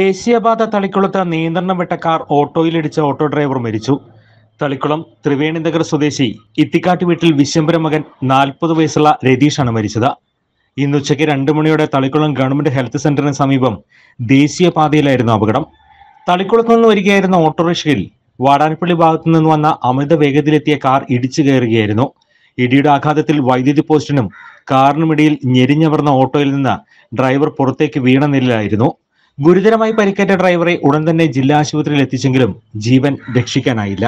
ദേശീയപാത തളിക്കുളത്ത് നിയന്ത്രണം വിട്ട കാർ ഓട്ടോയിലിടിച്ച ഓട്ടോ ഡ്രൈവർ മരിച്ചു തളിക്കുളം ത്രിവേണിനഗർ സ്വദേശി ഇത്തിക്കാട്ട് വീട്ടിൽ വിശ്വംബര മകൻ നാൽപ്പത് വയസ്സുള്ള രതീഷാണ് മരിച്ചത് ഇന്ന് ഉച്ചയ്ക്ക് രണ്ടു മണിയോടെ തളിക്കുളം ഗവൺമെന്റ് ഹെൽത്ത് സെന്ററിന് സമീപം ദേശീയപാതയിലായിരുന്നു അപകടം തളിക്കുളത്ത് നിന്ന് വരികയായിരുന്ന ഓട്ടോറിക്ഷയിൽ വാടാനപ്പള്ളി ഭാഗത്തു നിന്ന് വന്ന അമിത വേഗതയിലെത്തിയ കാർ ഇടിച്ചു കയറുകയായിരുന്നു ഇടിയുടെ ആഘാതത്തിൽ വൈദ്യുതി പോസ്റ്റിനും കാറിനുമിടയിൽ ഞെരിഞ്ഞവർന്ന ഓട്ടോയിൽ നിന്ന് ഡ്രൈവർ പുറത്തേക്ക് വീണ നിലയിലായിരുന്നു ഗുരുതരമായി പരിക്കേറ്റ ഡ്രൈവറെ ഉടൻ തന്നെ ജില്ലാ ആശുപത്രിയിൽ എത്തിച്ചെങ്കിലും ജീവൻ രക്ഷിക്കാനായില്ല